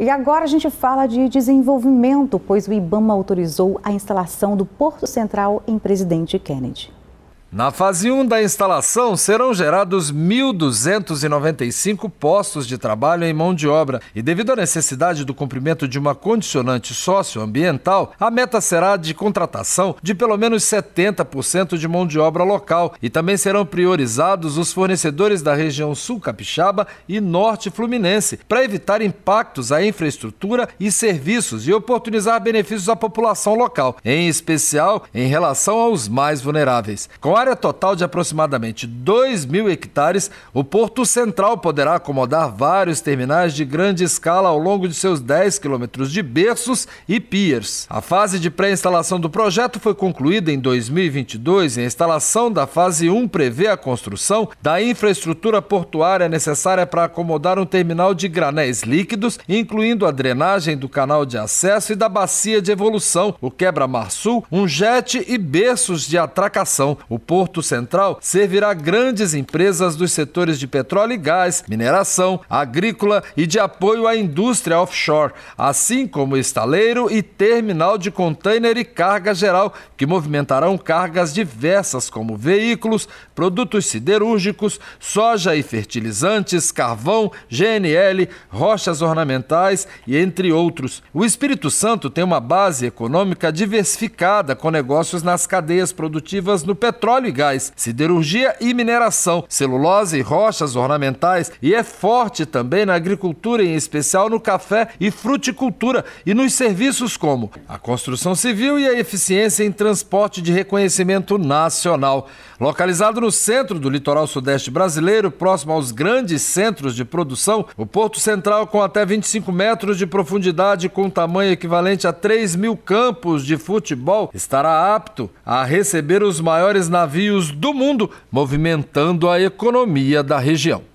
E agora a gente fala de desenvolvimento, pois o IBAMA autorizou a instalação do Porto Central em Presidente Kennedy. Na fase 1 da instalação serão gerados 1.295 postos de trabalho em mão de obra e, devido à necessidade do cumprimento de uma condicionante socioambiental, a meta será de contratação de pelo menos 70% de mão de obra local e também serão priorizados os fornecedores da região sul capixaba e norte fluminense para evitar impactos à infraestrutura e serviços e oportunizar benefícios à população local, em especial em relação aos mais vulneráveis. Com área total de aproximadamente 2 mil hectares, o Porto Central poderá acomodar vários terminais de grande escala ao longo de seus 10 quilômetros de berços e piers. A fase de pré-instalação do projeto foi concluída em 2022 e a instalação da fase 1 prevê a construção da infraestrutura portuária necessária para acomodar um terminal de granéis líquidos, incluindo a drenagem do canal de acesso e da bacia de evolução, o quebra-mar sul, um jet e berços de atracação. O Porto Central servirá grandes empresas dos setores de petróleo e gás, mineração, agrícola e de apoio à indústria offshore, assim como estaleiro e terminal de container e carga geral, que movimentarão cargas diversas como veículos, produtos siderúrgicos, soja e fertilizantes, carvão, GNL, rochas ornamentais e entre outros. O Espírito Santo tem uma base econômica diversificada com negócios nas cadeias produtivas no petróleo petróleo e gás, siderurgia e mineração, celulose, e rochas ornamentais e é forte também na agricultura, em especial no café e fruticultura e nos serviços como a construção civil e a eficiência em transporte de reconhecimento nacional. Localizado no centro do litoral sudeste brasileiro, próximo aos grandes centros de produção, o Porto Central, com até 25 metros de profundidade, com tamanho equivalente a 3 mil campos de futebol, estará apto a receber os maiores navios navios do mundo, movimentando a economia da região.